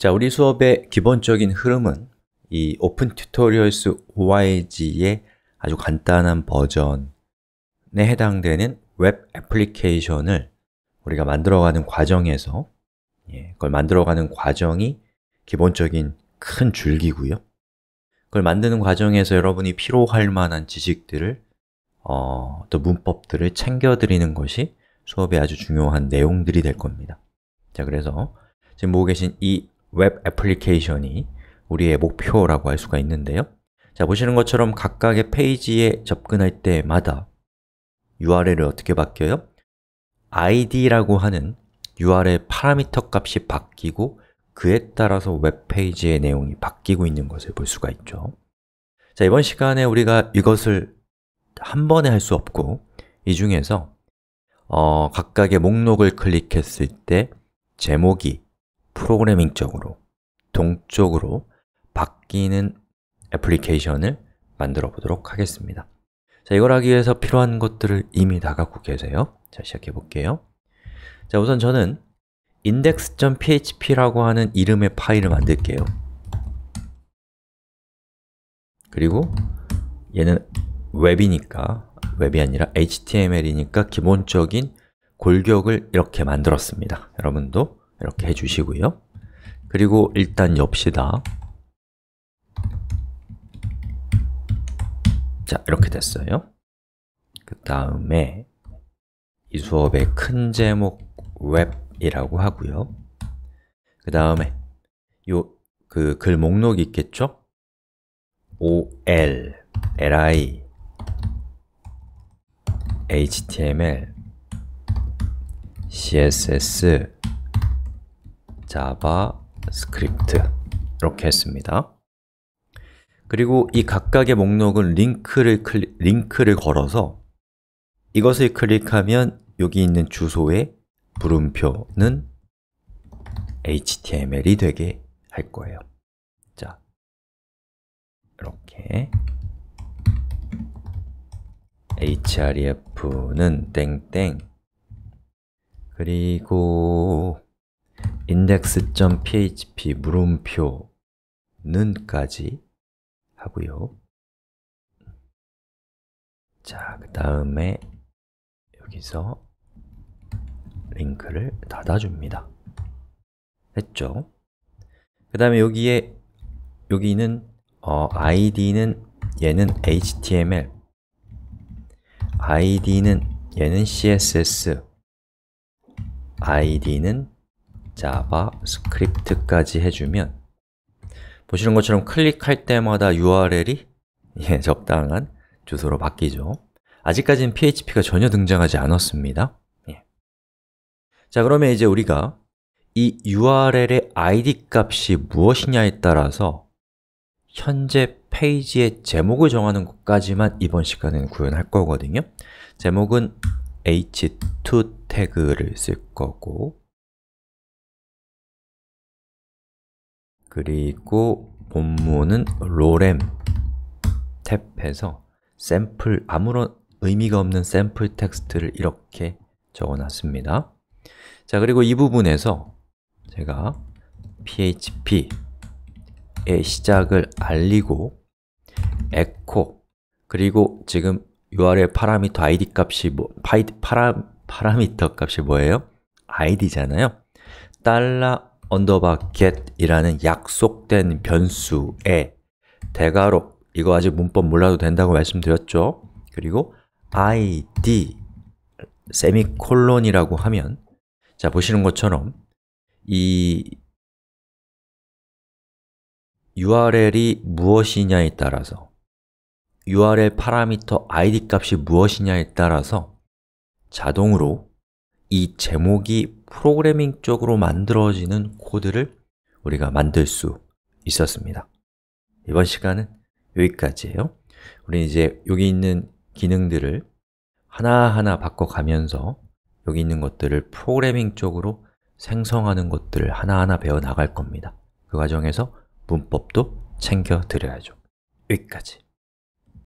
자, 우리 수업의 기본적인 흐름은 이 Open Tutorials OIG의 아주 간단한 버전에 해당되는 웹 애플리케이션을 우리가 만들어가는 과정에서 예, 그걸 만들어가는 과정이 기본적인 큰 줄기고요 그걸 만드는 과정에서 여러분이 필요할 만한 지식들을 어, 또 문법들을 챙겨드리는 것이 수업의 아주 중요한 내용들이 될 겁니다 자, 그래서 지금 보고 계신 이웹 애플리케이션이 우리의 목표라고 할 수가 있는데요 자, 보시는 것처럼 각각의 페이지에 접근할 때마다 URL을 어떻게 바뀌어요? id라고 하는 URL 파라미터 값이 바뀌고 그에 따라서 웹페이지의 내용이 바뀌고 있는 것을 볼 수가 있죠 자, 이번 시간에 우리가 이것을 한 번에 할 수 없고 이 중에서 어, 각각의 목록을 클릭했을 때 제목이 프로그래밍적으로 동적으로 바뀌는 애플리케이션을 만들어 보도록 하겠습니다 자, 이걸 하기 위해서 필요한 것들을 이미 다 갖고 계세요 자, 시작해 볼게요 자, 우선 저는 index.php라고 하는 이름의 파일을 만들게요 그리고 얘는 웹이니까 웹이 아니라 HTML이니까 기본적인 골격을 이렇게 만들었습니다 여러분도 이렇게 해주시고요 그리고 일단 엽시다 자, 이렇게 됐어요 그 다음에 이 수업의 큰 제목 웹이라고 하고요 그 다음에 요 그 글 목록 있겠죠? ol, li, html, css, 자바스크립트 이렇게 했습니다. 그리고 이 각각의 목록은 링크를 클릭, 링크를 걸어서 이것을 클릭하면 여기 있는 주소에 물음표는 HTML이 되게 할 거예요. 자, 이렇게 href는 땡땡 그리고 index.php 물음표는까지 하고요. 자, 그 다음에 여기서 링크를 닫아줍니다. 했죠? 그 다음에 여기에 여기는 어, id는 얘는 html id는 얘는 css id는 자바스크립트까지 해주면 보시는 것처럼 클릭할 때마다 URL이 예, 적당한 주소로 바뀌죠 아직까지는 PHP가 전혀 등장하지 않았습니다 예. 자 그러면 이제 우리가 이 URL의 ID 값이 무엇이냐에 따라서 현재 페이지의 제목을 정하는 것까지만 이번 시간에는 구현할 거거든요 제목은 h2 태그를 쓸 거고 그리고 본문은 로렘 탭해서 샘플, 아무런 의미가 없는 샘플 텍스트를 이렇게 적어놨습니다 자, 그리고 이 부분에서 제가 php의 시작을 알리고 에코 그리고 지금 url 파라미터 id 값이 뭐 파이, 파라, 파라미터 값이 뭐예요? id잖아요. 달러 언더바 get이라는 약속된 변수의 대괄호 이거 아직 문법 몰라도 된다고 말씀드렸죠? 그리고 id 세미콜론이라고 하면 자, 보시는 것처럼 이 url이 무엇이냐에 따라서 url 파라미터 id 값이 무엇이냐에 따라서 자동으로 이 제목이 프로그래밍 쪽으로 만들어지는 코드를 우리가 만들 수 있었습니다 이번 시간은 여기까지예요 우리 는 이제 여기 있는 기능들을 하나하나 바꿔가면서 여기 있는 것들을 프로그래밍 쪽으로 생성하는 것들을 하나하나 배워나갈 겁니다 그 과정에서 문법도 챙겨드려야죠 여기까지